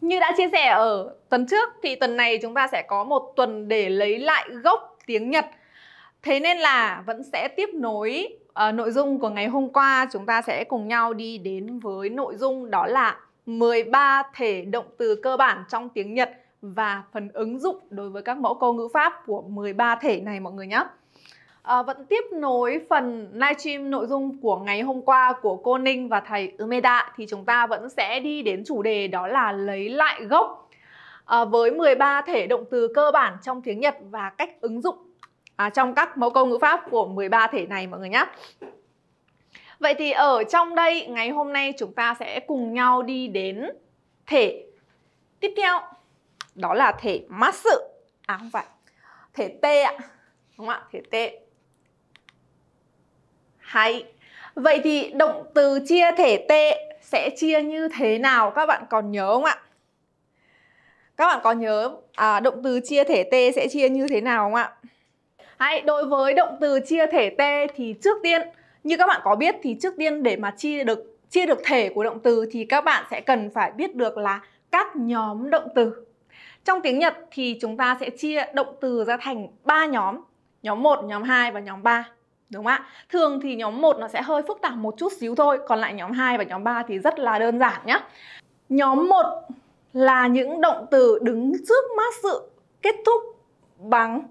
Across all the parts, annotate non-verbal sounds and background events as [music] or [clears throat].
Như đã chia sẻ ở tuần trước thì tuần này chúng ta sẽ có một tuần để lấy lại gốc tiếng Nhật. Thế nên là vẫn sẽ tiếp nối uh, nội dung của ngày hôm qua chúng ta sẽ cùng nhau đi đến với nội dung đó là 13 thể động từ cơ bản trong tiếng Nhật và phần ứng dụng đối với các mẫu câu ngữ pháp của 13 thể này mọi người nhé à, vẫn tiếp nối phần livestream nội dung của ngày hôm qua của cô Ninh và thầy Umeda thì chúng ta vẫn sẽ đi đến chủ đề đó là lấy lại gốc à, với 13 thể động từ cơ bản trong tiếng Nhật và cách ứng dụng à, trong các mẫu câu ngữ pháp của 13 thể này mọi người nhé. Vậy thì ở trong đây ngày hôm nay chúng ta sẽ cùng nhau đi đến thể tiếp theo đó là thể masu à không phải thể t ạ đúng không ạ thể t hay. Vậy thì động từ chia thể t sẽ chia như thế nào các bạn còn nhớ không ạ? Các bạn có nhớ à, động từ chia thể t sẽ chia như thế nào không ạ? Hay, đối với động từ chia thể t thì trước tiên như các bạn có biết thì trước tiên để mà chia được chia được thể của động từ thì các bạn sẽ cần phải biết được là các nhóm động từ. Trong tiếng Nhật thì chúng ta sẽ chia động từ ra thành 3 nhóm, nhóm 1, nhóm 2 và nhóm 3. Đúng không ạ? Thường thì nhóm 1 nó sẽ hơi phức tạp một chút xíu thôi, còn lại nhóm 2 và nhóm 3 thì rất là đơn giản nhé. Nhóm 1 là những động từ đứng trước mát sự kết thúc bằng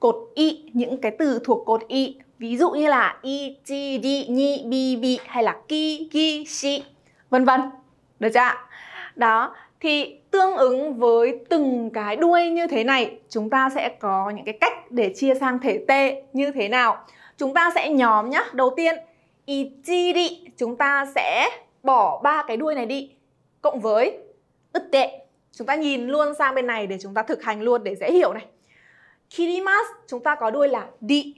cột y, những cái từ thuộc cột y. Ví dụ như là y, chi, đi, nhi, bi, bi hay là ki, ki, shi, vân vân. Được chưa ạ? Đó, thì tương ứng với từng cái đuôi như thế này chúng ta sẽ có những cái cách để chia sang thể t như thế nào Chúng ta sẽ nhóm nhá. Đầu tiên, chi ichiri, chúng ta sẽ bỏ ba cái đuôi này đi cộng với ức utte. Chúng ta nhìn luôn sang bên này để chúng ta thực hành luôn để dễ hiểu này. Kirimasu, chúng ta có đuôi là đi.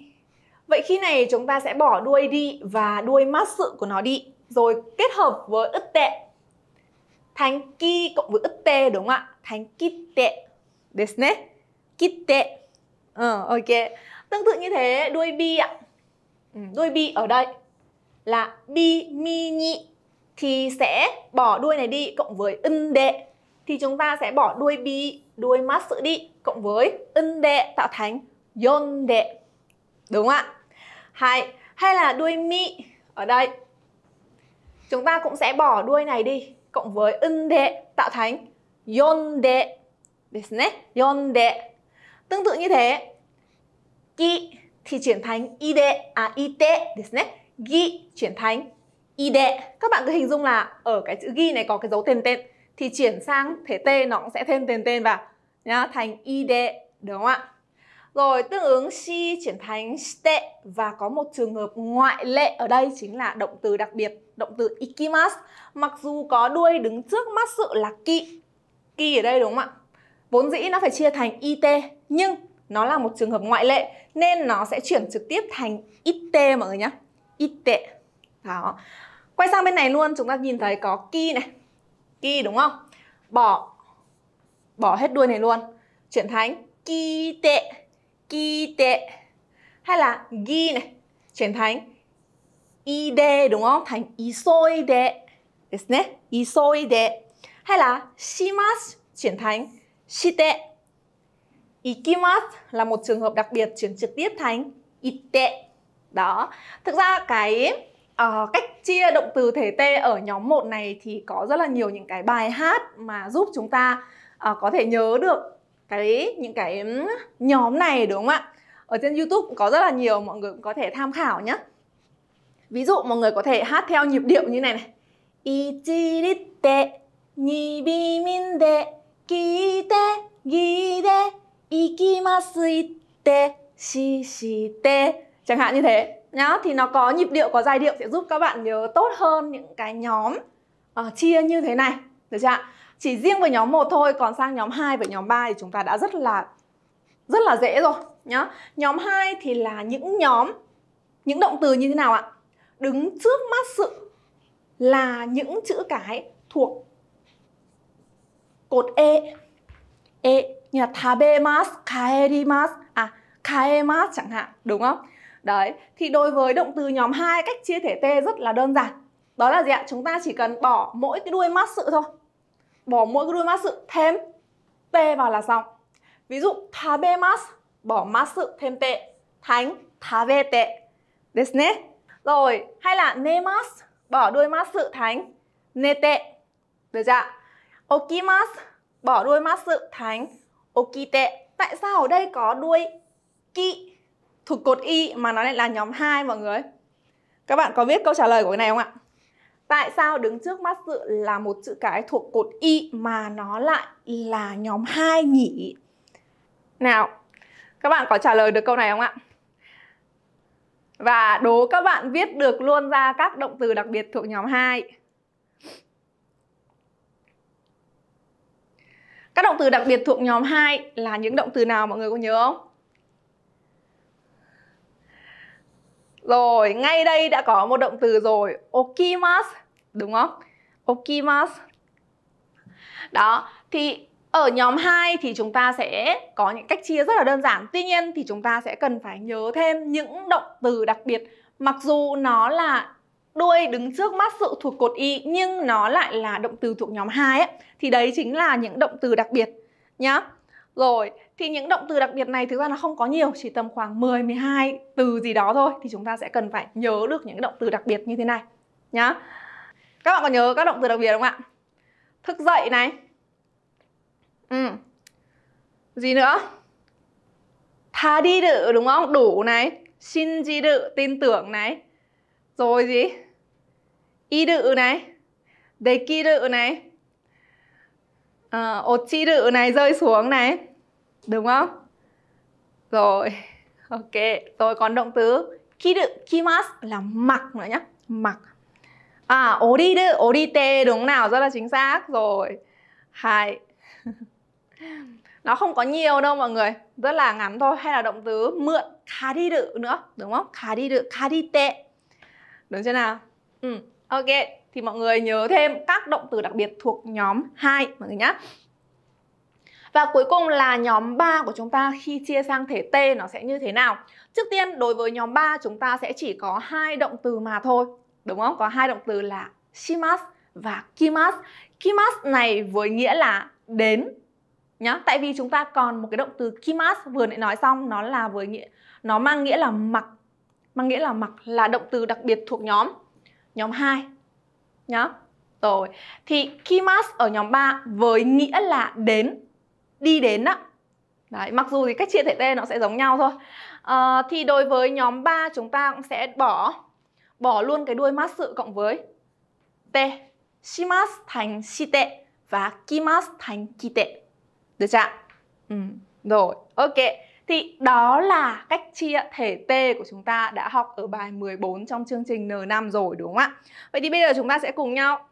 Vậy khi này chúng ta sẽ bỏ đuôi đi và đuôi sự của nó đi rồi kết hợp với ức utte. Thành ki cộng với ức utte đúng không ạ? Thành kitte. Desu ne. Kitte. Ờ, ok. Tương tự như thế, đuôi bi ạ. Ừ, đuôi bi ở đây là bi mi nhị thì sẽ bỏ đuôi này đi cộng với ân đệ thì chúng ta sẽ bỏ đuôi bi đuôi mắt sự đi cộng với ân đệ tạo thành yon đệ đúng không ạ hay hay là đuôi mi ở đây chúng ta cũng sẽ bỏ đuôi này đi cộng với ân đệ tạo thành yon đệ yon đệ tương tự như thế. Ki thì chuyển thành ide à ite ですね ghi chuyển thành ide các bạn cứ hình dung là ở cái chữ ghi này có cái dấu tên tên thì chuyển sang thể t nó cũng sẽ thêm tên tên vào nhá thành ide đúng không ạ rồi tương ứng si chuyển thành shite và có một trường hợp ngoại lệ ở đây chính là động từ đặc biệt, động từ ikimas. Mặc dù có đuôi đứng trước mắt sự là ki. Ki ở đây đúng không ạ? Vốn dĩ nó phải chia thành it nhưng nó là một trường hợp ngoại lệ nên nó sẽ chuyển trực tiếp thành itte mọi người nhá itte đó quay sang bên này luôn chúng ta nhìn thấy có ki này ki đúng không bỏ bỏ hết đuôi này luôn chuyển thành ki tệ ki tệ hay là ghi này chuyển thành id đúng không thành isoide ですね isoide hay là shimas chuyển thành shite ikimasu là một trường hợp đặc biệt chuyển trực tiếp thành itte. Đó. Thực ra cái uh, cách chia động từ thể t ở nhóm 1 này thì có rất là nhiều những cái bài hát mà giúp chúng ta uh, có thể nhớ được cái những cái nhóm này đúng không ạ? Ở trên YouTube cũng có rất là nhiều mọi người cũng có thể tham khảo nhé. Ví dụ mọi người có thể hát theo nhịp điệu như này này. Ichirite, nibiminde, kite, gide, 行きますってしして chẳng hạn như thế nhá thì nó có nhịp điệu có giai điệu sẽ giúp các bạn nhớ tốt hơn những cái nhóm uh, chia như thế này được chưa ạ chỉ riêng với nhóm 1 thôi còn sang nhóm 2 và nhóm 3 thì chúng ta đã rất là rất là dễ rồi nhá nhóm 2 thì là những nhóm những động từ như thế nào ạ đứng trước mắt sự là những chữ cái thuộc cột e e như là tabemas, kaerimas, à kaemas chẳng hạn, đúng không? Đấy, thì đối với động từ nhóm 2 cách chia thể t rất là đơn giản. Đó là gì ạ? Chúng ta chỉ cần bỏ mỗi cái đuôi mát sự thôi. Bỏ mỗi cái đuôi mát sự thêm t vào là xong. Ví dụ tabemas bỏ mát sự thêm t, thánh tabete. Desne. Rồi, hay là nemas bỏ đuôi mát sự thánh nete. Được chưa ạ? Okimas bỏ đuôi mát sự thánh Okite. Tại sao ở đây có đuôi ki thuộc cột y mà nó lại là nhóm 2 mọi người? Các bạn có biết câu trả lời của cái này không ạ? Tại sao đứng trước mắt sự là một chữ cái thuộc cột y mà nó lại là nhóm 2 nhỉ? Nào, các bạn có trả lời được câu này không ạ? Và đố các bạn viết được luôn ra các động từ đặc biệt thuộc nhóm 2. Các động từ đặc biệt thuộc nhóm 2 là những động từ nào mọi người có nhớ không? Rồi, ngay đây đã có một động từ rồi, okimas, đúng không? Okimas. Đó, thì ở nhóm 2 thì chúng ta sẽ có những cách chia rất là đơn giản. Tuy nhiên thì chúng ta sẽ cần phải nhớ thêm những động từ đặc biệt mặc dù nó là đuôi đứng trước mắt sự thuộc cột y nhưng nó lại là động từ thuộc nhóm 2 ấy thì đấy chính là những động từ đặc biệt nhá. Rồi, thì những động từ đặc biệt này thực ra nó không có nhiều, chỉ tầm khoảng 10 12 từ gì đó thôi thì chúng ta sẽ cần phải nhớ được những động từ đặc biệt như thế này nhá. Các bạn còn nhớ các động từ đặc biệt không ạ? Thức dậy này. Ừ. Gì nữa? Tha đi đự đúng không? Đủ này. Xin gì đự tin tưởng này. Rồi gì? này, いる này de kiru này ờ, chi ochiru này rơi xuống này đúng không rồi [laughs] ok rồi còn động từ kiru kimas là mặc nữa nhá mặc à đi oriru orite đúng nào rất là chính xác rồi hai [laughs] nó không có nhiều đâu mọi người rất là ngắn thôi hay là động từ mượn kariru nữa đúng không kariru karite đúng chưa nào ừ Ok, thì mọi người nhớ thêm các động từ đặc biệt thuộc nhóm 2 mọi người nhé. Và cuối cùng là nhóm 3 của chúng ta khi chia sang thể T nó sẽ như thế nào? Trước tiên đối với nhóm 3 chúng ta sẽ chỉ có hai động từ mà thôi. Đúng không? Có hai động từ là shimas và kimas. Kimas này với nghĩa là đến nhá. Tại vì chúng ta còn một cái động từ kimas vừa nãy nói xong nó là với nghĩa nó mang nghĩa là mặc mang nghĩa là mặc là động từ đặc biệt thuộc nhóm nhóm 2 nhá rồi thì kimas ở nhóm 3 với nghĩa là đến đi đến á Đấy, mặc dù thì cách chia thể t nó sẽ giống nhau thôi à, Thì đối với nhóm 3 chúng ta cũng sẽ bỏ Bỏ luôn cái đuôi mas sự cộng với T Shimas thành shite Và kimas thành kite Được chưa? Ừ. Rồi, ok thì đó là cách chia thể T của chúng ta đã học ở bài 14 trong chương trình N5 rồi đúng không ạ? Vậy thì bây giờ chúng ta sẽ cùng nhau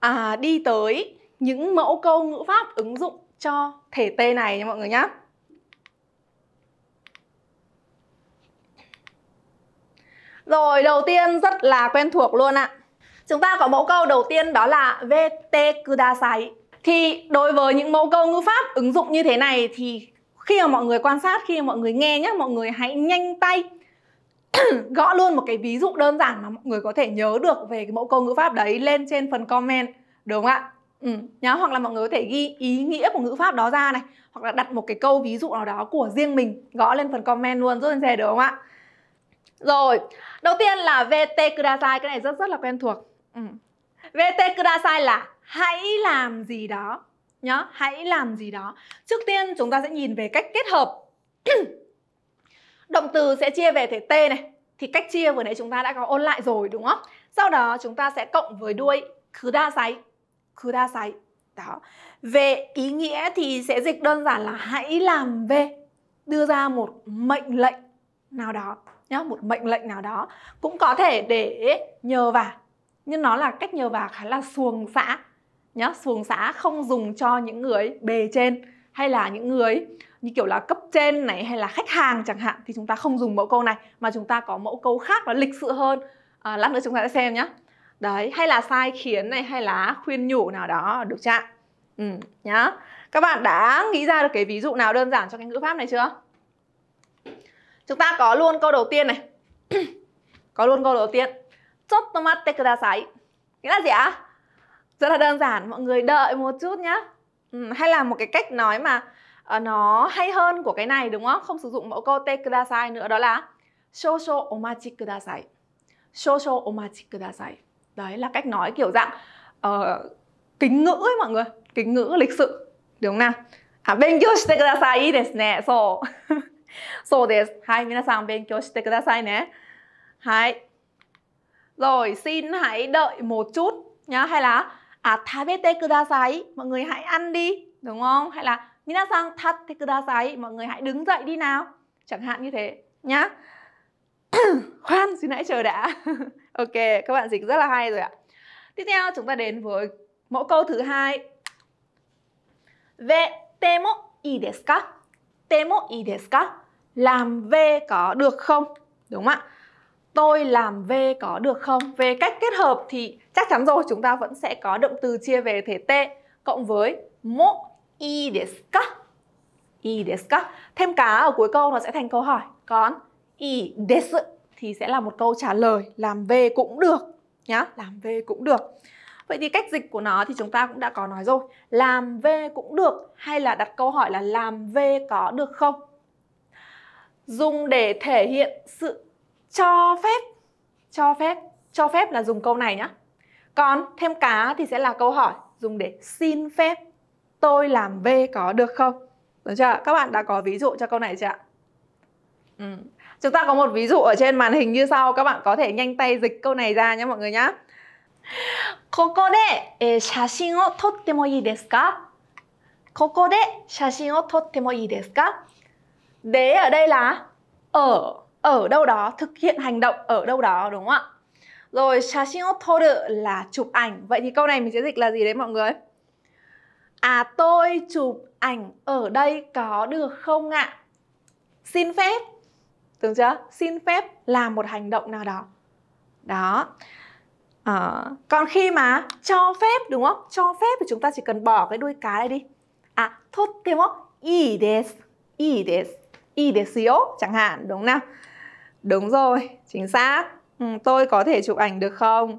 à, đi tới những mẫu câu ngữ pháp ứng dụng cho thể T này nha mọi người nhé. Rồi, đầu tiên rất là quen thuộc luôn ạ. Chúng ta có mẫu câu đầu tiên đó là VT kudasai. Thì đối với những mẫu câu ngữ pháp ứng dụng như thế này thì khi mà mọi người quan sát khi mà mọi người nghe nhé mọi người hãy nhanh tay [clears throat] gõ luôn một cái ví dụ đơn giản mà mọi người có thể nhớ được về cái mẫu câu ngữ pháp đấy lên trên phần comment đúng không ạ ừ. nhá hoặc là mọi người có thể ghi ý nghĩa của ngữ pháp đó ra này hoặc là đặt một cái câu ví dụ nào đó của riêng mình gõ lên phần comment luôn rất dễ được không ạ rồi đầu tiên là vt kudasai cái này rất rất là quen thuộc ừ. vt kudasai là hãy làm gì đó nhá hãy làm gì đó trước tiên chúng ta sẽ nhìn về cách kết hợp động từ sẽ chia về thể t này thì cách chia vừa nãy chúng ta đã có ôn lại rồi đúng không sau đó chúng ta sẽ cộng với đuôi cứ đa say cứ đa say đó về ý nghĩa thì sẽ dịch đơn giản là hãy làm về đưa ra một mệnh lệnh nào đó nhá một mệnh lệnh nào đó cũng có thể để nhờ vả nhưng nó là cách nhờ vả khá là xuồng xã nhá xuồng xã không dùng cho những người bề trên hay là những người như kiểu là cấp trên này hay là khách hàng chẳng hạn thì chúng ta không dùng mẫu câu này mà chúng ta có mẫu câu khác và lịch sự hơn à, lát nữa chúng ta sẽ xem nhé đấy hay là sai khiến này hay là khuyên nhủ nào đó được chạm ừ, nhá các bạn đã nghĩ ra được cái ví dụ nào đơn giản cho cái ngữ pháp này chưa chúng ta có luôn câu đầu tiên này [clears throat] có luôn câu đầu tiên chốt tomat tekudasai nghĩa là gì ạ à? rất là đơn giản mọi người đợi một chút nhá ừ, hay là một cái cách nói mà ờ, nó hay hơn của cái này đúng không không sử dụng mẫu câu te kudasai nữa đó là shosho omachi kudasai shosho omachi kudasai đấy là cách nói kiểu dạng uh, kính ngữ ấy mọi người kính ngữ lịch sự đúng không nào à, benkyou [laughs] shite kudasai desu ne so so desu hai minasan benkyou shite kudasai ne hai rồi xin hãy đợi một chút nhá hay là à tabete kudasai mọi người hãy ăn đi đúng không hay là minasan tatte kudasai mọi người hãy đứng dậy đi nào chẳng hạn như thế nhá [coughs] khoan xin hãy chờ đã [laughs] ok các bạn dịch rất là hay rồi ạ tiếp theo chúng ta đến với mẫu câu thứ hai vệ temo i desu ka temo i desu ka làm về có được không đúng không ạ tôi làm V có được không? Về cách kết hợp thì chắc chắn rồi chúng ta vẫn sẽ có động từ chia về thể T cộng với mo i desu ka? I desu ka? Thêm cá ở cuối câu nó sẽ thành câu hỏi. Còn i desu thì sẽ là một câu trả lời làm V cũng được nhá, làm V cũng được. Vậy thì cách dịch của nó thì chúng ta cũng đã có nói rồi. Làm V cũng được hay là đặt câu hỏi là làm V có được không? Dùng để thể hiện sự cho phép cho phép cho phép là dùng câu này nhá còn thêm cá thì sẽ là câu hỏi dùng để xin phép tôi làm v có được không được chưa các bạn đã có ví dụ cho câu này chưa ạ ừ. chúng ta có một ví dụ ở trên màn hình như sau các bạn có thể nhanh tay dịch câu này ra nhé mọi người nhá ここで写真を撮ってもいいですかここで写真を撮ってもいいですか e, ở đây là ở ở đâu đó thực hiện hành động ở đâu đó đúng không ạ rồi shashin otoru là chụp ảnh vậy thì câu này mình sẽ dịch là gì đấy mọi người à tôi chụp ảnh ở đây có được không ạ xin phép đúng chưa xin phép làm một hành động nào đó đó à, còn khi mà cho phép đúng không cho phép thì chúng ta chỉ cần bỏ cái đuôi cá này đi à tốt thêm ý des ý des ý des chẳng hạn đúng không nào Đúng rồi, chính xác. Ừ, tôi có thể chụp ảnh được không?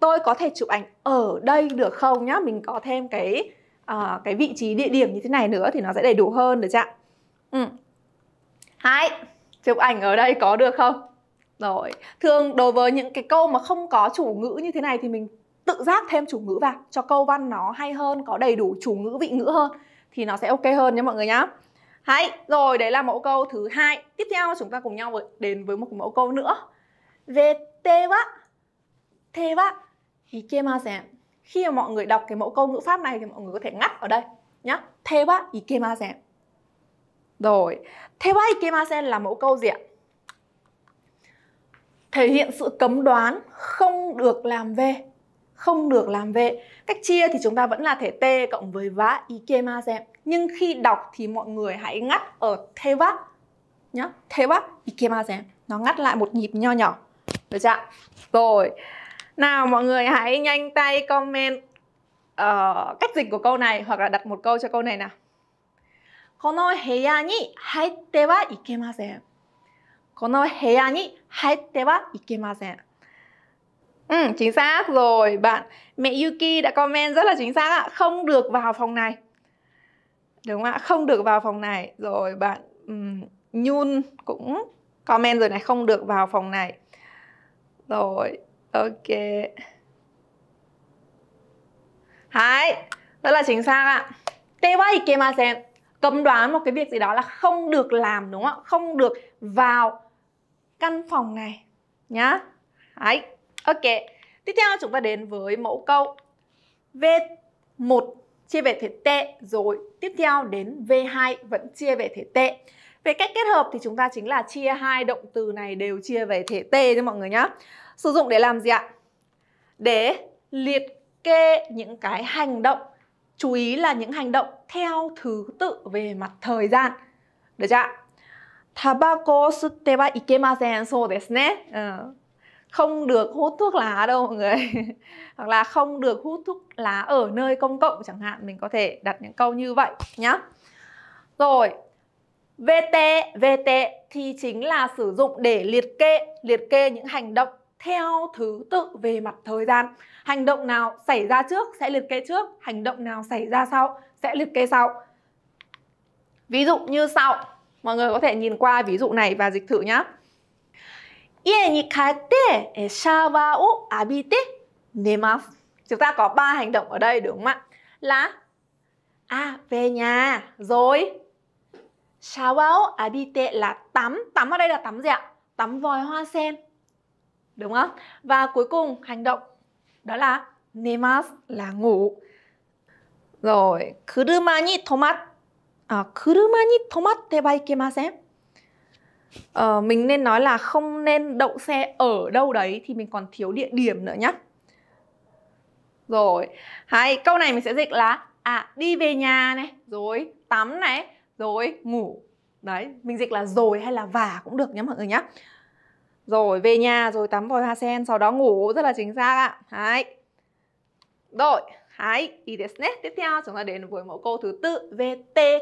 Tôi có thể chụp ảnh ở đây được không nhá? Mình có thêm cái uh, cái vị trí địa điểm như thế này nữa thì nó sẽ đầy đủ hơn được chưa? Ừ. Hai, chụp ảnh ở đây có được không? Rồi, thường đối với những cái câu mà không có chủ ngữ như thế này thì mình tự giác thêm chủ ngữ vào cho câu văn nó hay hơn, có đầy đủ chủ ngữ vị ngữ hơn thì nó sẽ ok hơn nhé mọi người nhá. Hãy, rồi đấy là mẫu câu thứ hai. Tiếp theo chúng ta cùng nhau đến với một mẫu câu nữa. về Vete wa te wa ikemasen. Khi mà mọi người đọc cái mẫu câu ngữ pháp này thì mọi người có thể ngắt ở đây nhá. Te wa ikemasen. Rồi, te wa ikemasen là mẫu câu gì ạ? Thể hiện sự cấm đoán không được làm về không được làm về Cách chia thì chúng ta vẫn là thể T cộng với vá ikemasen nhưng khi đọc thì mọi người hãy ngắt ở thế vác nhá thế vác ikemasen nó ngắt lại một nhịp nho nhỏ được chưa rồi nào mọi người hãy nhanh tay comment uh, cách dịch của câu này hoặc là đặt một câu cho câu này nào この部屋に入ってはいけません。この部屋に入ってはいけません。Ừ, chính xác rồi. Bạn mẹ Yuki đã comment rất là chính xác ạ. Không được vào phòng này đúng không ạ không được vào phòng này rồi bạn um, nhun cũng comment rồi này không được vào phòng này rồi ok Đấy, rất là chính xác ạ Tewa ikemasen Cấm đoán một cái việc gì đó là không được làm đúng không ạ? Không được vào căn phòng này nhá. Đấy, ok. Tiếp theo chúng ta đến với mẫu câu v một chia về thể tệ rồi tiếp theo đến V2 vẫn chia về thể tệ. Về cách kết hợp thì chúng ta chính là chia hai động từ này đều chia về thể tê cho mọi người nhá. Sử dụng để làm gì ạ? Để liệt kê những cái hành động, chú ý là những hành động theo thứ tự về mặt thời gian. Được chưa ạ? Tabako suteba ikemasen so desu ne không được hút thuốc lá đâu mọi người [laughs] hoặc là không được hút thuốc lá ở nơi công cộng chẳng hạn mình có thể đặt những câu như vậy nhá rồi VT VT thì chính là sử dụng để liệt kê liệt kê những hành động theo thứ tự về mặt thời gian hành động nào xảy ra trước sẽ liệt kê trước hành động nào xảy ra sau sẽ liệt kê sau ví dụ như sau mọi người có thể nhìn qua ví dụ này và dịch thử nhá 家に帰ってシャワーを浴びて寝ます。Chúng ta có ba hành động ở đây đúng không ạ? Là à về nhà rồi. Shawao abite là tắm. Tắm ở đây là tắm gì ạ? Tắm vòi hoa sen. Đúng không? Và cuối cùng hành động đó là nemas là ngủ. Rồi, kuruma ni tomat. À, kuruma ni tomatte ba ikemasen uh, mình nên nói là không nên đậu xe ở đâu đấy thì mình còn thiếu địa điểm nữa nhá rồi hay câu này mình sẽ dịch là à đi về nhà này rồi tắm này rồi ngủ đấy mình dịch là rồi hay là và cũng được nhé mọi người nhá rồi về nhà rồi tắm vòi hoa sen sau đó ngủ rất là chính xác ạ đấy rồi tiếp theo chúng ta đến với mẫu câu thứ tư, về vete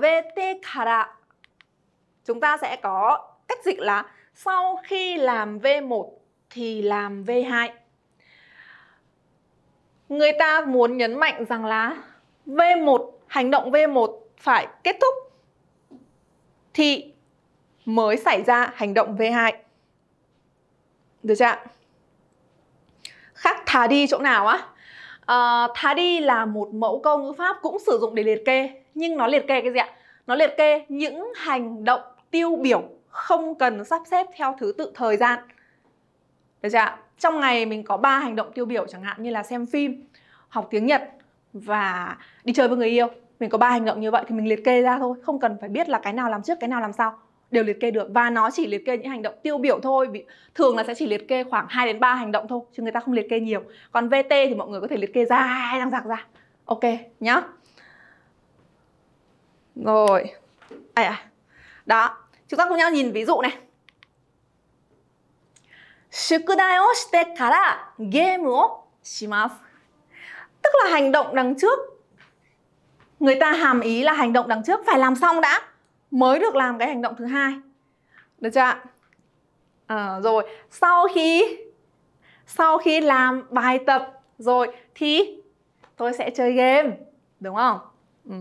về vete から chúng ta sẽ có cách dịch là sau khi làm V1 thì làm V2. Người ta muốn nhấn mạnh rằng là V1, hành động V1 phải kết thúc thì mới xảy ra hành động V2. Được chưa ạ? Khác thà đi chỗ nào á? À, thà đi là một mẫu câu ngữ pháp cũng sử dụng để liệt kê. Nhưng nó liệt kê cái gì ạ? Nó liệt kê những hành động tiêu biểu không cần sắp xếp theo thứ tự thời gian được chưa trong ngày mình có 3 hành động tiêu biểu chẳng hạn như là xem phim học tiếng nhật và đi chơi với người yêu mình có ba hành động như vậy thì mình liệt kê ra thôi không cần phải biết là cái nào làm trước cái nào làm sau đều liệt kê được và nó chỉ liệt kê những hành động tiêu biểu thôi vì thường là sẽ chỉ liệt kê khoảng 2 đến 3 hành động thôi chứ người ta không liệt kê nhiều còn VT thì mọi người có thể liệt kê dài, đang giặc ra ok nhá rồi à, à đó, chúng ta cùng nhau nhìn ví dụ này. tức là hành động đằng trước. Người ta hàm ý là hành động đằng trước phải làm xong đã mới được làm cái hành động thứ hai. Được chưa ạ? À, rồi, sau khi sau khi làm bài tập rồi thì tôi sẽ chơi game, đúng không? Ừ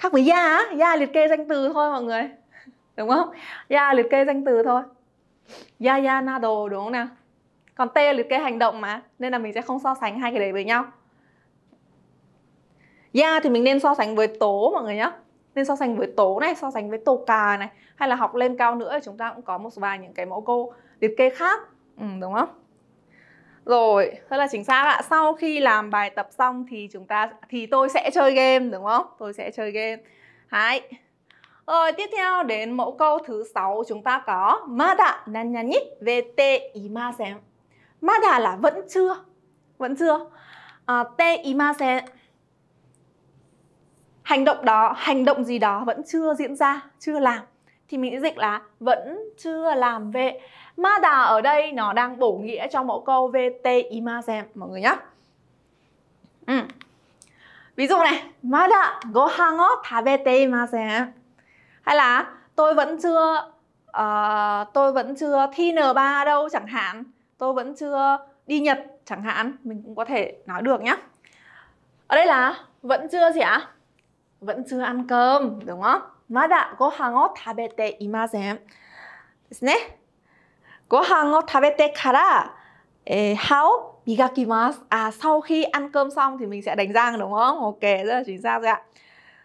khác với ya á ya liệt kê danh từ thôi mọi người [laughs] đúng không ya liệt kê danh từ thôi ya ya na đồ đúng không nào còn t liệt kê hành động mà nên là mình sẽ không so sánh hai cái đấy với nhau ya thì mình nên so sánh với tố mọi người nhé nên so sánh với tố này so sánh với tô cà này hay là học lên cao nữa chúng ta cũng có một vài những cái mẫu câu liệt kê khác ừ, đúng không rồi, rất là chính xác ạ. Sau khi làm bài tập xong thì chúng ta thì tôi sẽ chơi game đúng không? Tôi sẽ chơi game. Hai. Rồi ờ, tiếp theo đến mẫu câu thứ sáu chúng ta có Mada nanyani vete imasen. Mada là vẫn chưa. Vẫn chưa. À, te imasen. Hành động đó, hành động gì đó vẫn chưa diễn ra, chưa làm thì mình sẽ dịch là vẫn chưa làm vệ Mada ở đây nó đang bổ nghĩa cho mẫu câu VT imazen mọi người nhé ừ. Ví dụ này Mada gohan o tabete imazen Hay là tôi vẫn chưa uh, tôi vẫn chưa thi N3 đâu chẳng hạn Tôi vẫn chưa đi Nhật chẳng hạn Mình cũng có thể nói được nhé Ở đây là vẫn chưa gì ạ? À? Vẫn chưa ăn cơm đúng không? まだご飯を食べていません。ですね。ご飯を食べてから、えー、歯を磨きます。À, sau khi ăn cơm xong thì mình sẽ đánh răng đúng không? Ok, rất là chính xác rồi ạ.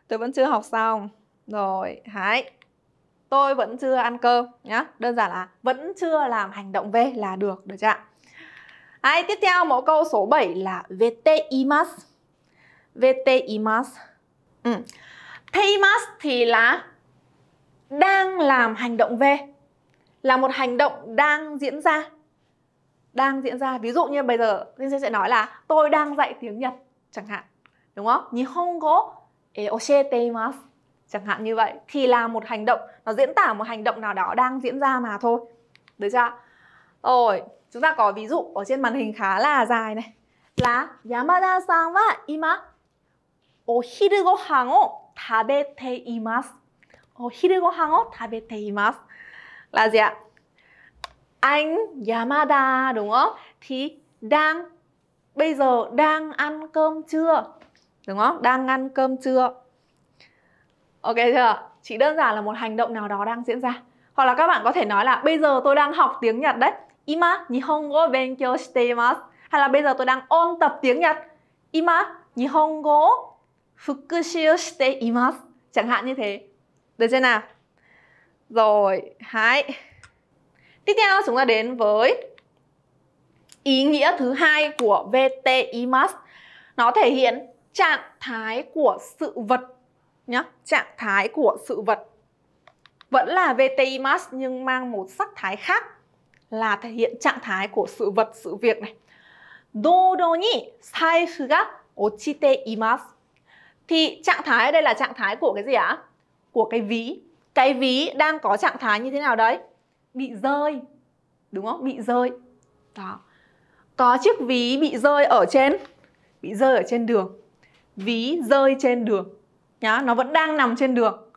Tôi vẫn chưa học xong. Rồi, hãy. Tôi vẫn chưa ăn cơm nhá. Đơn giản là vẫn chưa làm hành động V là được, được chưa ạ? Hãy tiếp theo mẫu câu số 7 là vete imas. Vete imas. Ừ. Paymas thì là đang làm hành động về là một hành động đang diễn ra đang diễn ra ví dụ như bây giờ Linh sẽ nói là tôi đang dạy tiếng Nhật chẳng hạn đúng không? Nihongo e osheteimasu chẳng hạn như vậy thì là một hành động nó diễn tả một hành động nào đó đang diễn ra mà thôi được chưa? Rồi chúng ta có ví dụ ở trên màn hình khá là dài này là Yamada-san wa ima o hiru gohan o 食べています。お昼ご飯を食べています。Là gì ạ? Anh Yamada đúng không? Thì đang bây giờ đang ăn cơm trưa. Đúng không? Đang ăn cơm trưa. Ok chưa? Chỉ đơn giản là một hành động nào đó đang diễn ra. Hoặc là các bạn có thể nói là bây giờ tôi đang học tiếng Nhật đấy. Ima Nihongo benkyou shite imasu. Hay là bây giờ tôi đang ôn tập tiếng Nhật. Ima Nihongo fukushi o shite Chẳng hạn như thế. Được chưa nào? Rồi, hãy. Tiếp theo chúng ta đến với ý nghĩa thứ hai của VT imas. Nó thể hiện trạng thái của sự vật nhá, trạng thái của sự vật. Vẫn là VT imas nhưng mang một sắc thái khác là thể hiện trạng thái của sự vật, sự việc này. Dodo ni saifu ga ochite imasu. Thì trạng thái ở đây là trạng thái của cái gì ạ? Của cái ví. Cái ví đang có trạng thái như thế nào đấy? Bị rơi. Đúng không? Bị rơi. Đó. Có chiếc ví bị rơi ở trên bị rơi ở trên đường. Ví rơi trên đường. Nhá, nó vẫn đang nằm trên đường.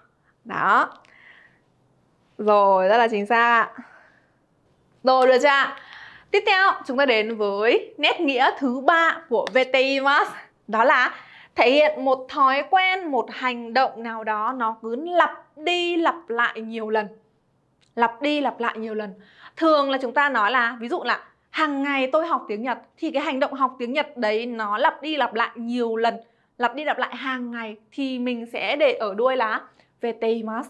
Đó. Rồi, rất là chính xác. Rồi được chưa? Tiếp theo, chúng ta đến với nét nghĩa thứ ba của VTI Mas. Đó là thể hiện một thói quen một hành động nào đó nó cứ lặp đi lặp lại nhiều lần lặp đi lặp lại nhiều lần thường là chúng ta nói là ví dụ là hàng ngày tôi học tiếng nhật thì cái hành động học tiếng nhật đấy nó lặp đi lặp lại nhiều lần lặp đi lặp lại hàng ngày thì mình sẽ để ở đuôi là veteimasu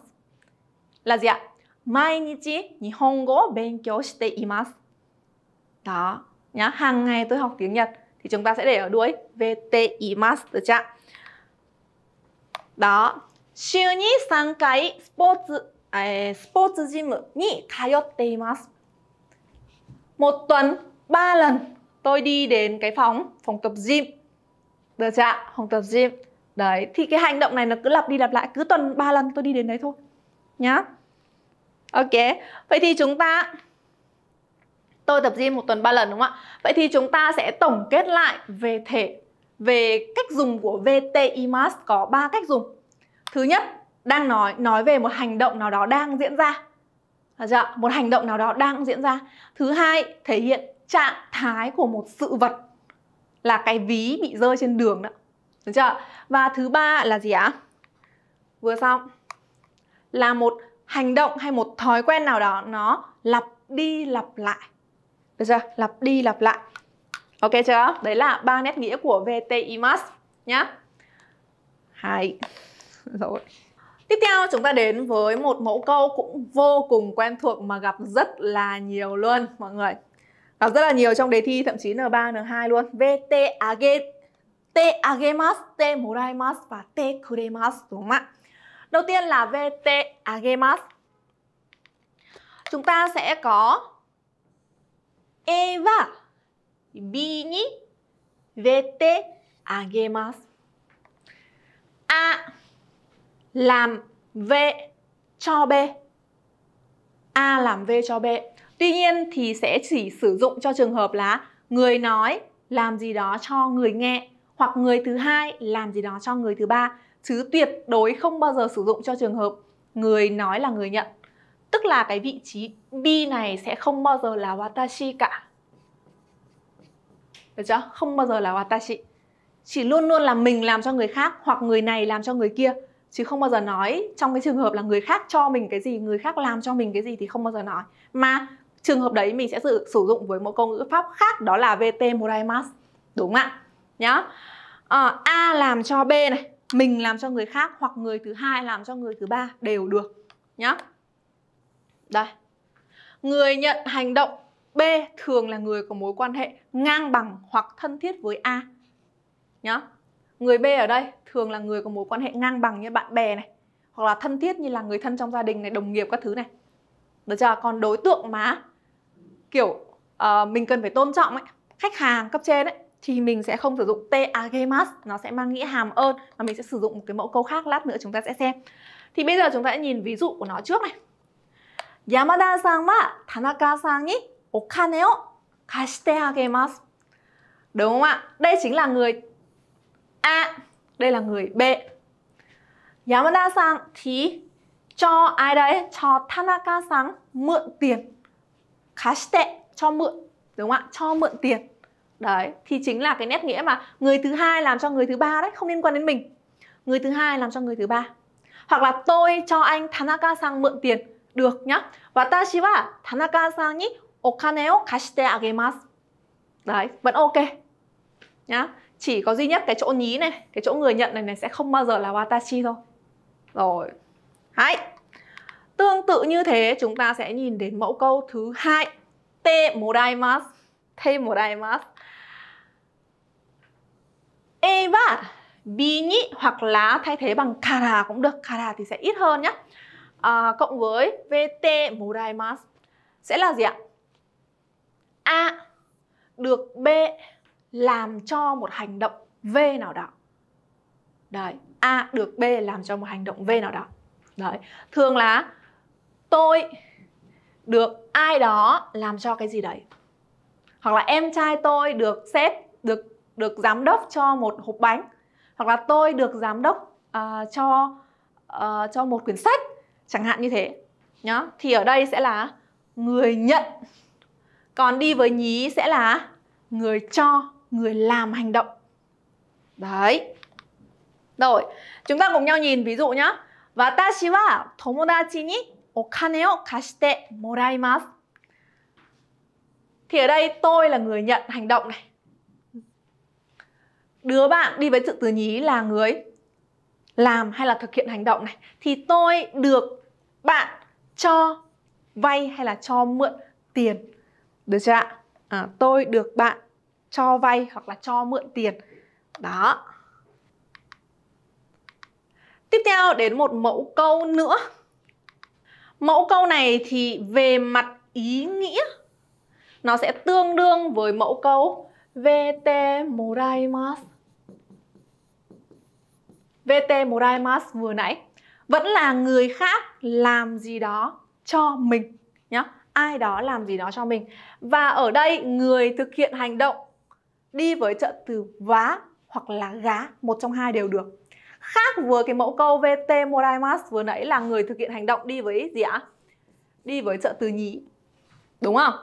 là gì ạ? nichi Nihongo benkyou shite imasu. Đó, nhá, hàng ngày tôi học tiếng Nhật thì chúng ta sẽ để ở đuôi VTIMAS được chưa? Đó. 週に3 à, một tuần 3 lần tôi đi đến cái phòng, phòng tập gym. Được chưa? Phòng tập gym. Đấy, thì cái hành động này nó cứ lặp đi lặp lại, cứ tuần 3 lần tôi đi đến đấy thôi. Nhá. Ok, vậy thì chúng ta tôi tập gym một tuần 3 lần đúng không ạ? Vậy thì chúng ta sẽ tổng kết lại về thể về cách dùng của VTI mask có 3 cách dùng. Thứ nhất, đang nói nói về một hành động nào đó đang diễn ra. Dạ, một hành động nào đó đang diễn ra. Thứ hai, thể hiện trạng thái của một sự vật là cái ví bị rơi trên đường đó. Được chưa? Và thứ ba là gì ạ? Vừa xong là một hành động hay một thói quen nào đó nó lặp đi lặp lại được chưa? Lặp đi lặp lại. Ok chưa? Đấy là ba nét nghĩa của VTIMAS nhá. Hai. [laughs] Rồi. Tiếp theo chúng ta đến với một mẫu câu cũng vô cùng quen thuộc mà gặp rất là nhiều luôn mọi người. Gặp rất là nhiều trong đề thi thậm chí N3, N2 luôn. VT age te agemasu, te moraimasu và te kuremasu đúng không ạ? Đầu tiên là VT agemasu. Chúng ta sẽ có A は B に植えてあげます。A làm V cho B. A làm V cho B. Tuy nhiên thì sẽ chỉ sử dụng cho trường hợp là người nói làm gì đó cho người nghe hoặc người thứ hai làm gì đó cho người thứ ba chứ tuyệt đối không bao giờ sử dụng cho trường hợp người nói là người nhận. Tức là cái vị trí be này sẽ không bao giờ là watashi cả. Được chưa? Không bao giờ là watashi. Chỉ luôn luôn là mình làm cho người khác hoặc người này làm cho người kia. Chứ không bao giờ nói trong cái trường hợp là người khác cho mình cái gì, người khác làm cho mình cái gì thì không bao giờ nói. Mà trường hợp đấy mình sẽ sử, sử dụng với một câu ngữ pháp khác đó là VT Moraimasu. Đúng ạ. Nhá. À, A làm cho B này, mình làm cho người khác hoặc người thứ hai làm cho người thứ ba đều được. Nhá. Đây. Người nhận hành động B thường là người có mối quan hệ ngang bằng hoặc thân thiết với A. Nhá. Người B ở đây thường là người có mối quan hệ ngang bằng như bạn bè này, hoặc là thân thiết như là người thân trong gia đình này, đồng nghiệp các thứ này. Được chưa? Còn đối tượng mà kiểu uh, mình cần phải tôn trọng ấy, khách hàng cấp trên ấy thì mình sẽ không sử dụng teagemas, nó sẽ mang nghĩa hàm ơn mà mình sẽ sử dụng một cái mẫu câu khác lát nữa chúng ta sẽ xem. Thì bây giờ chúng ta sẽ nhìn ví dụ của nó trước này. 山田さんは田中さんにお金を貸してあげます。Đúng không ạ? Đây chính là người A, đây là người B. Yamada san thì cho ai đấy? Cho Tanaka san mượn tiền. Kashite cho mượn, đúng không ạ? Cho mượn tiền. Đấy, thì chính là cái nét nghĩa mà người thứ hai làm cho người thứ ba đấy, không liên quan đến mình. Người thứ hai làm cho người thứ ba. Hoặc là tôi cho anh Tanaka san mượn tiền được nhá. Watashi wa Tanaka-san ni okane o kashite agemasu. Đấy, vẫn ok. Nhá. Chỉ có duy nhất cái chỗ nhí này, cái chỗ người nhận này này sẽ không bao giờ là watashi thôi. Rồi. Hai. Tương tự như thế, chúng ta sẽ nhìn đến mẫu câu thứ hai. Te moraimasu. Te moraimasu. E wa B nhị hoặc là thay thế bằng kara cũng được. Kara thì sẽ ít hơn nhé à, cộng với VT Moraimas sẽ là gì ạ? A được B làm cho một hành động V nào đó. Đấy, A được B làm cho một hành động V nào đó. Đấy, thường là tôi được ai đó làm cho cái gì đấy. Hoặc là em trai tôi được sếp, được được giám đốc cho một hộp bánh. Hoặc là tôi được giám đốc uh, cho uh, cho một quyển sách chẳng hạn như thế nhá thì ở đây sẽ là người nhận còn đi với nhí sẽ là người cho người làm hành động đấy rồi chúng ta cùng nhau nhìn ví dụ nhá watashi wa tomodachi ni okane o kashite moraimasu thì ở đây tôi là người nhận hành động này đứa bạn đi với sự từ nhí là người làm hay là thực hiện hành động này thì tôi được bạn cho vay hay là cho mượn tiền được chưa ạ à, tôi được bạn cho vay hoặc là cho mượn tiền đó tiếp theo đến một mẫu câu nữa mẫu câu này thì về mặt ý nghĩa nó sẽ tương đương với mẫu câu vt moraimasu VT Moraimas vừa nãy vẫn là người khác làm gì đó cho mình nhá ai đó làm gì đó cho mình và ở đây người thực hiện hành động đi với trợ từ vá hoặc là gá một trong hai đều được khác vừa cái mẫu câu VT Moraimas vừa nãy là người thực hiện hành động đi với gì ạ đi với trợ từ nhí đúng không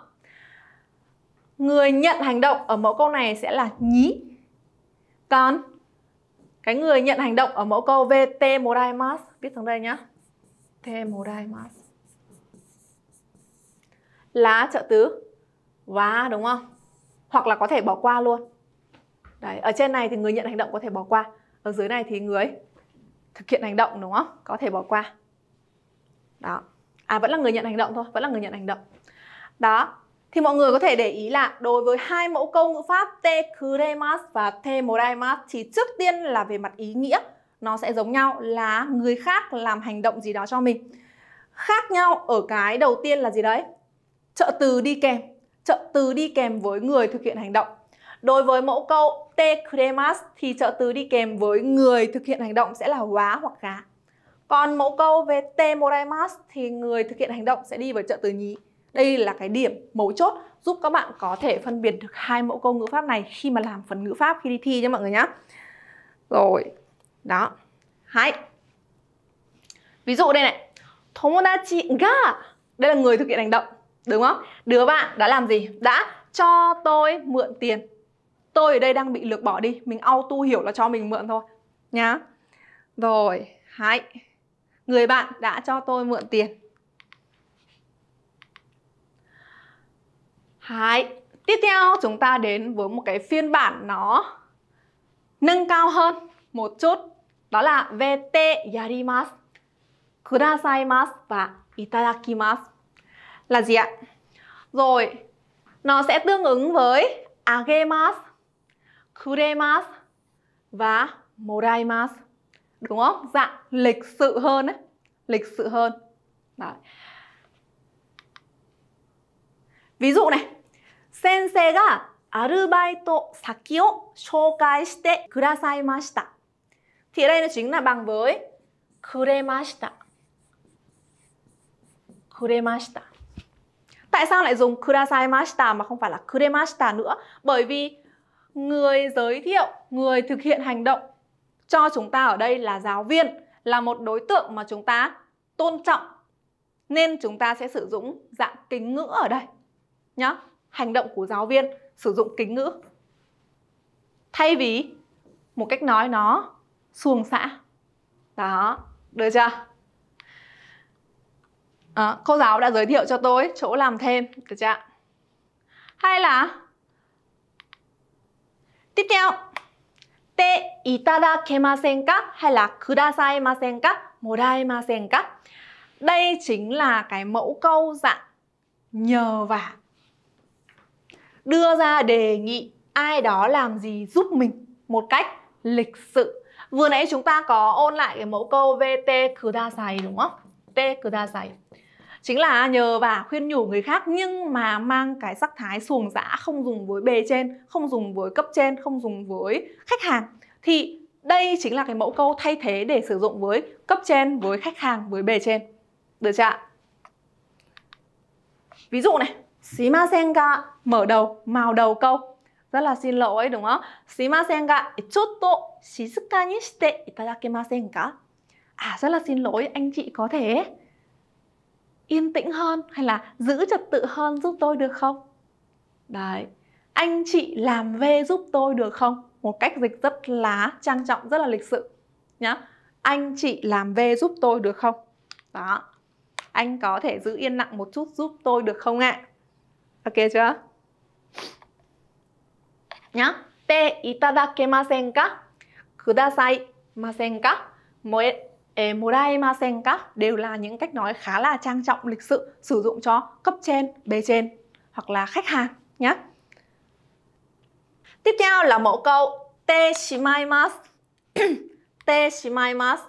người nhận hành động ở mẫu câu này sẽ là nhí còn cái người nhận hành động ở mẫu câu VT Modaimas viết xuống đây nhá VT Modaimas lá trợ tứ quá đúng không hoặc là có thể bỏ qua luôn đấy ở trên này thì người nhận hành động có thể bỏ qua ở dưới này thì người thực hiện hành động đúng không có thể bỏ qua đó à vẫn là người nhận hành động thôi vẫn là người nhận hành động đó thì mọi người có thể để ý là đối với hai mẫu câu ngữ pháp te kuremas và te moraimas thì trước tiên là về mặt ý nghĩa nó sẽ giống nhau là người khác làm hành động gì đó cho mình khác nhau ở cái đầu tiên là gì đấy trợ từ đi kèm trợ từ đi kèm với người thực hiện hành động đối với mẫu câu te kuremas thì trợ từ đi kèm với người thực hiện hành động sẽ là quá hoặc gá còn mẫu câu về te moraimas thì người thực hiện hành động sẽ đi với trợ từ nhí đây là cái điểm mấu chốt giúp các bạn có thể phân biệt được hai mẫu câu ngữ pháp này khi mà làm phần ngữ pháp khi đi thi nha mọi người nhé. Rồi, đó. Hai. Ví dụ đây này. Tomodachi ga. Đây là người thực hiện hành động, đúng không? Đứa bạn đã làm gì? Đã cho tôi mượn tiền. Tôi ở đây đang bị lược bỏ đi, mình auto hiểu là cho mình mượn thôi nhá. Rồi, hai. Người bạn đã cho tôi mượn tiền Hai. Tiếp theo chúng ta đến với một cái phiên bản nó nâng cao hơn một chút đó là vete yarimasu, kudasaimasu và itadakimasu là gì ạ? Rồi, nó sẽ tương ứng với Agemas, Kuremas và Moraimas Đúng không? Dạng lịch sự hơn ấy. Lịch sự hơn. Đấy ví dụ này, sensei ga アルバイト先を紹介してくださいました。Thì ở đây nó chính là bằng với kuremashita. Kuremashita. Tại sao lại dùng kudasaimashita mà không phải là kuremashita nữa? Bởi vì người giới thiệu, người thực hiện hành động cho chúng ta ở đây là giáo viên, là một đối tượng mà chúng ta tôn trọng. Nên chúng ta sẽ sử dụng dạng kính ngữ ở đây nhá hành động của giáo viên sử dụng kính ngữ thay vì một cách nói nó xuồng xã đó được chưa à, cô giáo đã giới thiệu cho tôi chỗ làm thêm được chưa hay là tiếp theo te itadakemasen hay là kudasai masen ka morai masen ka đây chính là cái mẫu câu dạng nhờ vả đưa ra đề nghị ai đó làm gì giúp mình một cách lịch sự vừa nãy chúng ta có ôn lại cái mẫu câu vt cứ ra giày đúng không t cứ ra giày chính là nhờ và khuyên nhủ người khác nhưng mà mang cái sắc thái xuồng dã không dùng với bề trên không dùng với cấp trên không dùng với khách hàng thì đây chính là cái mẫu câu thay thế để sử dụng với cấp trên với khách hàng với bề trên được chưa ạ ví dụ này Shimasenga mở đầu, màu đầu câu. Rất là xin lỗi đúng không? Shimasenga chotto shizuka ni shite itadakemasen ka? À rất là xin lỗi, anh chị có thể yên tĩnh hơn hay là giữ trật tự hơn giúp tôi được không? Đấy. Anh chị làm về giúp tôi được không? Một cách dịch rất là trang trọng, rất là lịch sự nhá. Anh chị làm về giúp tôi được không? Đó. Anh có thể giữ yên lặng một chút giúp tôi được không ạ? À? OK chưa? Nhá. Te itadakemaseng ka? Kudasai masen Moe e moraimasen Đều là những cách nói khá là trang trọng lịch sự sử dụng cho cấp trên, bề trên hoặc là khách hàng nhá. Tiếp theo là mẫu câu te shimaimasu. [clears throat] te shimaimasu.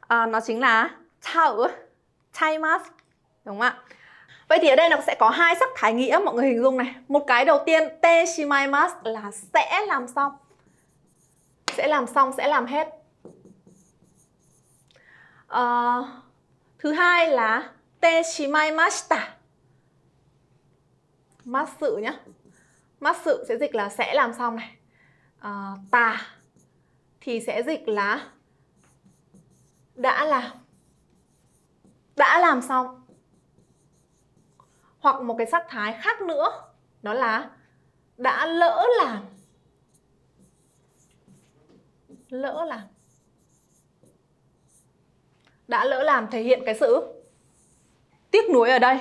À, nó chính là chao chaimasu. Đúng không ạ? Vậy thì ở đây nó sẽ có hai sắc thái nghĩa mọi người hình dung này. Một cái đầu tiên te shimaimasu là sẽ làm xong. Sẽ làm xong, sẽ làm hết. À, thứ hai là te shimaimashita. Mát sự nhá. Mát sẽ dịch là sẽ làm xong này. À, tà thì sẽ dịch là đã làm. Đã làm xong hoặc một cái sắc thái khác nữa đó là đã lỡ làm lỡ làm đã lỡ làm thể hiện cái sự tiếc nuối ở đây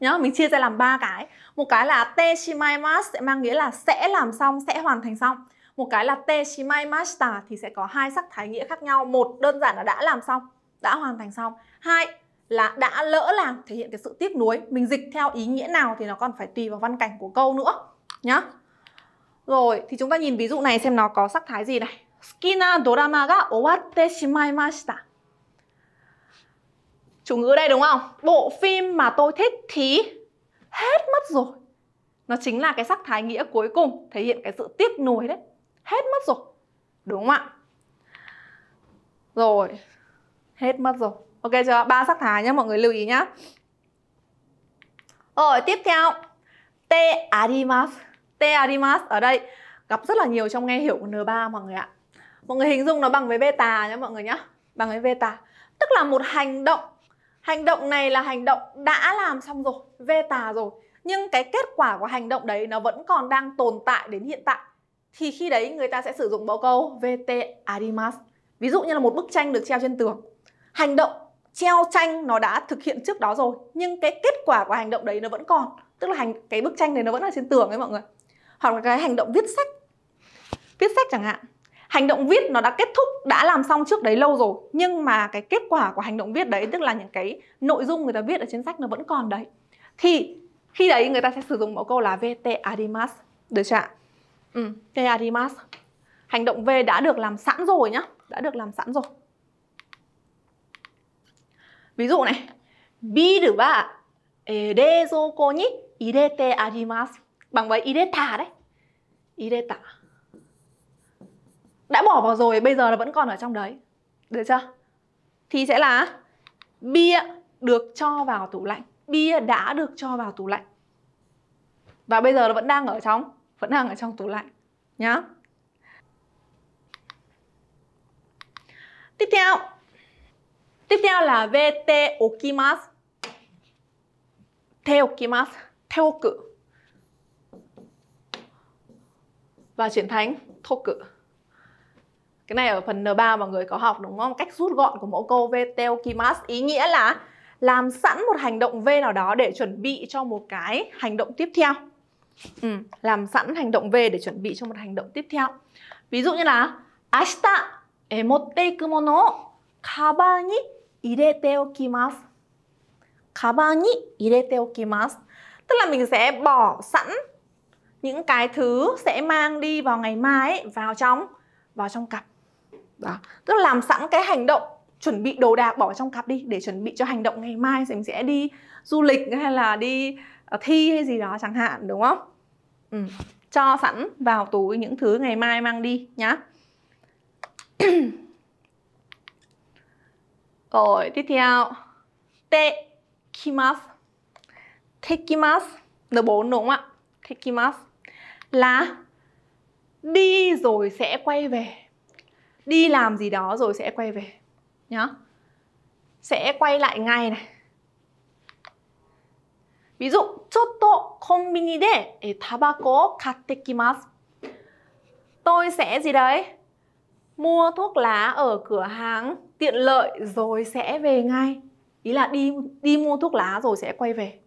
nhớ mình chia ra làm ba cái một cái là te shimaimasu sẽ mang nghĩa là sẽ làm xong sẽ hoàn thành xong một cái là te shimaimashita thì sẽ có hai sắc thái nghĩa khác nhau một đơn giản là đã làm xong đã hoàn thành xong hai là đã lỡ làm thể hiện cái sự tiếc nuối mình dịch theo ý nghĩa nào thì nó còn phải tùy vào văn cảnh của câu nữa nhá rồi thì chúng ta nhìn ví dụ này xem nó có sắc thái gì này Skina drama ga owatte shimaimashita Chủ ngữ đây đúng không? Bộ phim mà tôi thích thì hết mất rồi Nó chính là cái sắc thái nghĩa cuối cùng Thể hiện cái sự tiếc nuối đấy Hết mất rồi Đúng không ạ? Rồi Hết mất rồi ok chưa ba sắc thái nhé mọi người lưu ý nhá rồi tiếp theo te arimas te arimas ở đây gặp rất là nhiều trong nghe hiểu của n3 mọi người ạ mọi người hình dung nó bằng với beta nhé mọi người nhá bằng với beta tức là một hành động hành động này là hành động đã làm xong rồi beta rồi nhưng cái kết quả của hành động đấy nó vẫn còn đang tồn tại đến hiện tại thì khi đấy người ta sẽ sử dụng bộ câu vt arimas ví dụ như là một bức tranh được treo trên tường hành động treo tranh nó đã thực hiện trước đó rồi nhưng cái kết quả của hành động đấy nó vẫn còn tức là hành cái bức tranh này nó vẫn ở trên tường ấy mọi người hoặc là cái hành động viết sách viết sách chẳng hạn hành động viết nó đã kết thúc đã làm xong trước đấy lâu rồi nhưng mà cái kết quả của hành động viết đấy tức là những cái nội dung người ta viết ở trên sách nó vẫn còn đấy thì khi đấy người ta sẽ sử dụng mẫu câu là vt adimas được chưa ạ ừ, t adimas hành động v đã được làm sẵn rồi nhá đã được làm sẵn rồi Ví dụ này, bằng với 入れた đấy. 入れた. Đã bỏ vào rồi, bây giờ nó vẫn còn ở trong đấy. Được chưa? Thì sẽ là bia được cho vào tủ lạnh. Bia đã được cho vào tủ lạnh. Và bây giờ nó vẫn đang ở trong, vẫn đang ở trong tủ lạnh nhá. Tiếp theo, tiếp theo là vt okimas te okimas te oku và chuyển thành toku cái này ở phần N3 mọi người có học đúng không? Cách rút gọn của mẫu câu về Veteokimas ý nghĩa là làm sẵn một hành động V nào đó để chuẩn bị cho một cái hành động tiếp theo. Ừ, làm sẵn hành động V để chuẩn bị cho một hành động tiếp theo. Ví dụ như là Ashita emotte ikumono 入れておきます。カバンに入れておきます。Tức là mình sẽ bỏ sẵn những cái thứ sẽ mang đi vào ngày mai ấy, vào trong vào trong cặp. Đó. Tức là làm sẵn cái hành động chuẩn bị đồ đạc bỏ trong cặp đi để chuẩn bị cho hành động ngày mai mình sẽ đi du lịch hay là đi ờ, thi hay gì đó chẳng hạn đúng không? Ừ. Cho sẵn vào túi những thứ ngày mai mang đi nhá. [clears throat] Rồi, tiếp theo. Te kimas. Te kimas. N4 đúng không ạ? Te kimas. Là đi rồi sẽ quay về. Đi làm gì đó rồi sẽ quay về. Nhá. Sẽ quay lại ngay này. Ví dụ, chotto konbini de eh, tabako katte kimasu. Tôi sẽ gì đấy? mua thuốc lá ở cửa hàng tiện lợi rồi sẽ về ngay ý là đi đi mua thuốc lá rồi sẽ quay về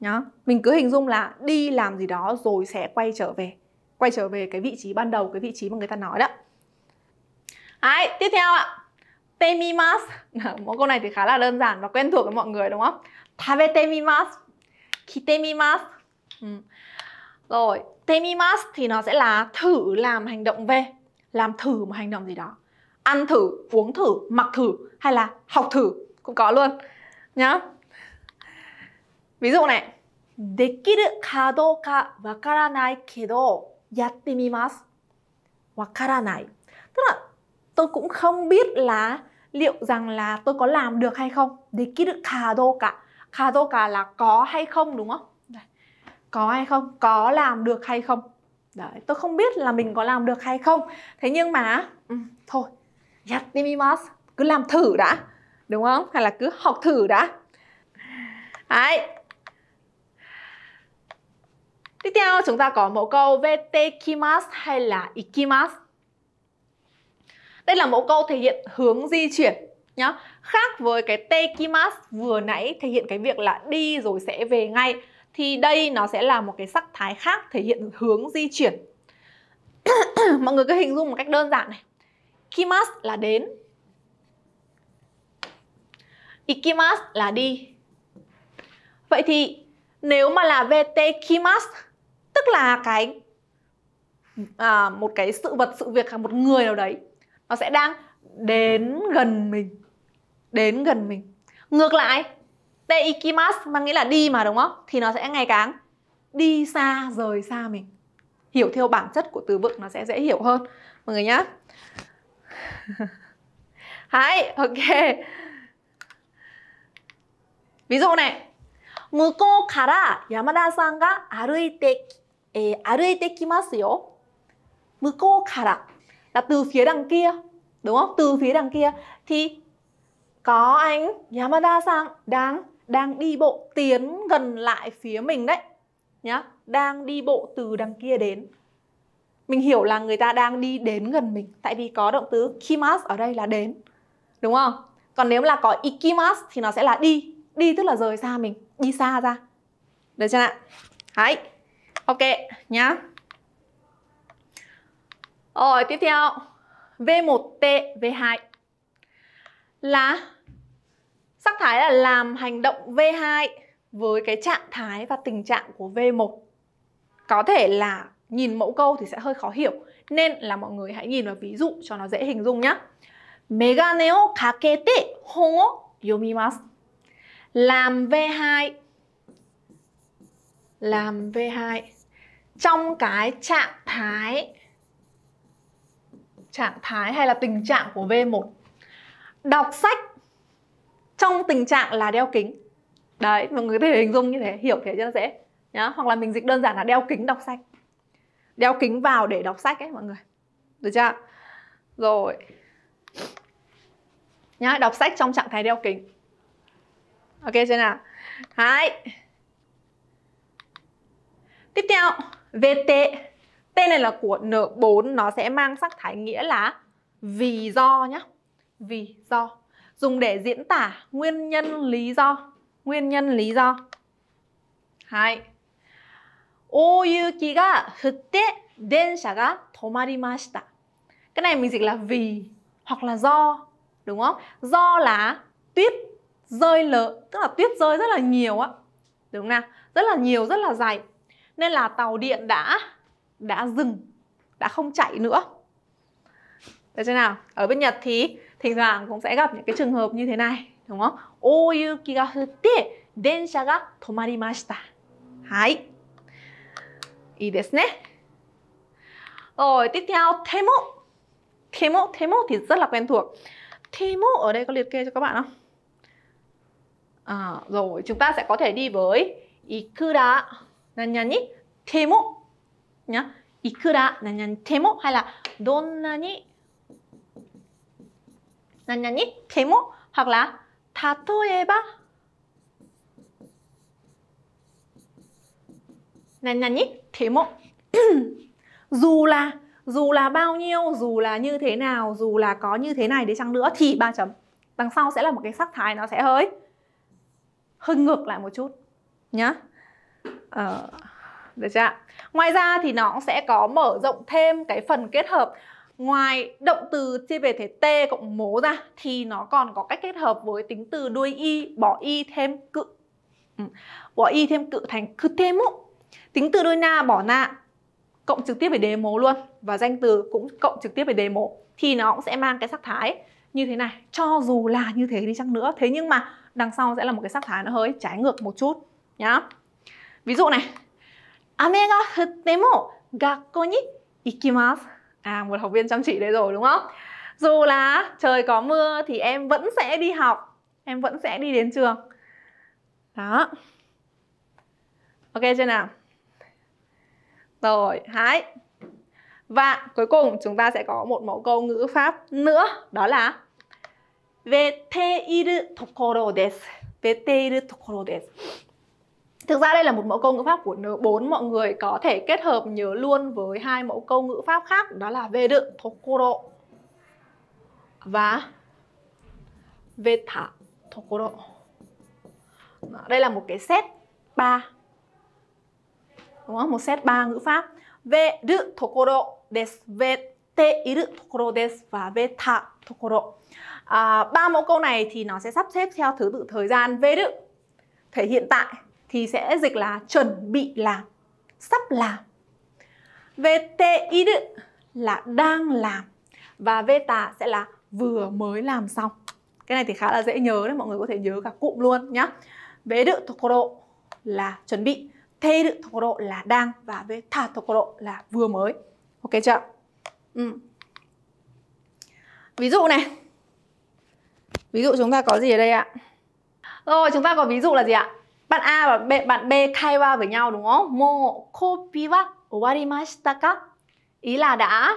nhá mình cứ hình dung là đi làm gì đó rồi sẽ quay trở về quay trở về cái vị trí ban đầu cái vị trí mà người ta nói đó Đấy, tiếp theo ạ temimas [laughs] mỗi câu này thì khá là đơn giản và quen thuộc với mọi người đúng không temimas, kitemimas ừ. rồi temimas thì nó sẽ là thử làm hành động về làm thử một hành động gì đó ăn thử uống thử mặc thử hay là học thử cũng có luôn nhá ví dụ này できるかどうかわからないけどやってみますわからない tức là tôi cũng không biết là liệu rằng là tôi có làm được hay không để kỹ là có hay không đúng không có hay không có làm được hay không Đấy, tôi không biết là mình có làm được hay không Thế nhưng mà ừ, Thôi Yatimimas Cứ làm thử đã Đúng không? Hay là cứ học thử đã Đấy Tiếp theo chúng ta có mẫu câu Vetekimas hay là Ikimas Đây là mẫu câu thể hiện hướng di chuyển nhá Khác với cái Tekimas vừa nãy thể hiện cái việc là đi rồi sẽ về ngay thì đây nó sẽ là một cái sắc thái khác thể hiện hướng di chuyển [coughs] mọi người cứ hình dung một cách đơn giản này kimas là đến ikimas là đi vậy thì nếu mà là vt kimas tức là cái à, một cái sự vật sự việc hoặc một người nào đấy nó sẽ đang đến gần mình đến gần mình ngược lại Teikimas mang nghĩa là đi mà đúng không? Thì nó sẽ ngày càng đi xa, rời xa mình. Hiểu theo bản chất của từ vựng nó sẽ dễ hiểu hơn. Mọi người nhá. Hãy, [laughs] ok. Ví dụ này. 向こうから山田さんが歩いて、えー、歩いてきますよ。向こうから là từ phía đằng kia, đúng không? Từ phía đằng kia thì có anh Yamada-san đang đang đi bộ tiến gần lại phía mình đấy nhá đang đi bộ từ đằng kia đến mình hiểu là người ta đang đi đến gần mình tại vì có động từ kimas ở đây là đến đúng không còn nếu là có ikimas thì nó sẽ là đi đi tức là rời xa mình đi xa ra được chưa ạ hãy ok nhá rồi tiếp theo V1T V2 là Sắc thái là làm hành động V2 với cái trạng thái và tình trạng của V1. Có thể là nhìn mẫu câu thì sẽ hơi khó hiểu nên là mọi người hãy nhìn vào ví dụ cho nó dễ hình dung nhé. Megane o kakete hon o yomimasu. Làm V2 làm V2 trong cái trạng thái trạng thái hay là tình trạng của V1. Đọc sách trong tình trạng là đeo kính đấy mọi người có thể hình dung như thế hiểu thế cho nó dễ nhá hoặc là mình dịch đơn giản là đeo kính đọc sách đeo kính vào để đọc sách ấy mọi người được chưa rồi nhá đọc sách trong trạng thái đeo kính ok chưa nào hai tiếp theo vt tên này là của n4 nó sẽ mang sắc thái nghĩa là vì do nhá vì do dùng để diễn tả nguyên nhân lý do nguyên nhân lý do hai ga 오유기가 그때 덴샤가 도마리마시다 cái này mình dịch là vì hoặc là do đúng không do là tuyết rơi lợ tức là tuyết rơi rất là nhiều á đúng không nào rất là nhiều rất là dày nên là tàu điện đã đã dừng đã không chạy nữa được chưa nào ở bên nhật thì thỉnh thoảng cũng sẽ gặp những cái trường hợp như thế này đúng không? Oyuki ga futte densha ga tomarimashita. Hai. Ý desu ne. Rồi tiếp theo temo. Temo, temo thì rất là quen thuộc. Temo ở đây có liệt kê cho các bạn không? À, rồi chúng ta sẽ có thể đi với ikura nanyani temo nhá. Ikura nanyani temo hay là donna ni. 난냐니 데모 hoặc là 타토에바 thế mô dù là dù là bao nhiêu dù là như thế nào dù là có như thế này đi chăng nữa thì ba chấm đằng sau sẽ là một cái sắc thái nó sẽ hơi hơi ngược lại một chút nhá ờ, được chưa Ngoài ra thì nó sẽ có mở rộng thêm cái phần kết hợp Ngoài động từ chia về thể t cộng mố ra thì nó còn có cách kết hợp với tính từ đuôi y bỏ y thêm cự. Ừ, bỏ y thêm cự thành cự thêm Tính từ đuôi na bỏ na cộng trực tiếp với đế mố luôn và danh từ cũng cộng trực tiếp với đế mố thì nó cũng sẽ mang cái sắc thái như thế này cho dù là như thế đi chăng nữa thế nhưng mà đằng sau sẽ là một cái sắc thái nó hơi trái ngược một chút nhá ví dụ này 雨が降っても学校に行きます à một học viên chăm chỉ đấy rồi đúng không dù là trời có mưa thì em vẫn sẽ đi học em vẫn sẽ đi đến trường đó ok chưa nào rồi hãy và cuối cùng chúng ta sẽ có một mẫu câu ngữ pháp nữa đó là về vete iru tokoro desu vete iru tokoro desu Thực ra đây là một mẫu câu ngữ pháp của N4 mọi người có thể kết hợp nhớ luôn với hai mẫu câu ngữ pháp khác đó là về đựng tokoro và về thả tokoro. Đây là một cái set 3. Đúng không? Một set 3 ngữ pháp. Về đựng tokoro desu, về te iru tokoro desu và về thả tokoro. À, ba mẫu câu này thì nó sẽ sắp xếp theo thứ tự thời gian về đựng thể hiện tại thì sẽ dịch là chuẩn bị làm, sắp làm. VTID là đang làm và VTA sẽ là vừa mới làm xong. Cái này thì khá là dễ nhớ đấy, mọi người có thể nhớ cả cụm luôn nhá. thuộc độ là chuẩn bị, thuộc độ là đang và thuộc độ là vừa mới. Ok chưa? Ừ. Ví dụ này. Ví dụ chúng ta có gì ở đây ạ? Rồi, chúng ta có ví dụ là gì ạ? bạn A và B, bạn B khai qua với nhau đúng không? Mo copy wa owarimashita ka? Ý là đã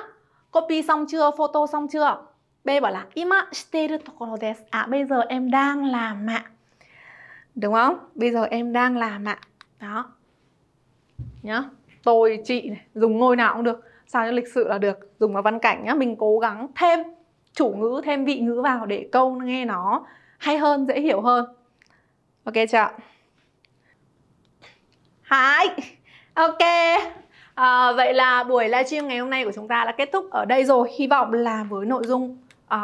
copy xong chưa, photo xong chưa? B bảo là ima shiteru tokoro desu. À bây giờ em đang làm ạ. Đúng không? Bây giờ em đang làm ạ. Đó. Nhá. Tôi, chị này, dùng ngôi nào cũng được. Sao cho lịch sự là được, dùng vào văn cảnh nhá, mình cố gắng thêm chủ ngữ thêm vị ngữ vào để câu nghe nó hay hơn, dễ hiểu hơn. Ok chưa ạ? Hi. Ok. À, vậy là buổi livestream ngày hôm nay của chúng ta đã kết thúc ở đây rồi. Hy vọng là với nội dung uh,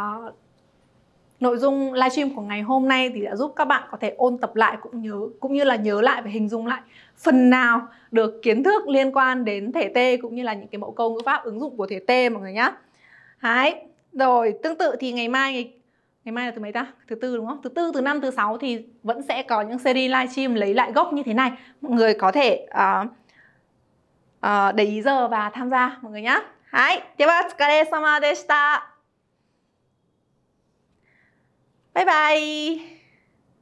nội dung livestream của ngày hôm nay thì đã giúp các bạn có thể ôn tập lại cũng nhớ cũng như là nhớ lại và hình dung lại phần nào được kiến thức liên quan đến thể T cũng như là những cái mẫu câu ngữ pháp ứng dụng của thể T mọi người nhé. Đấy. Rồi tương tự thì ngày mai ngày ngày mai là thứ mấy ta thứ tư đúng không thứ tư thứ năm thứ sáu thì vẫn sẽ có những series livestream lấy lại gốc như thế này mọi người có thể uh, uh, để ý giờ và tham gia mọi người nhé bye.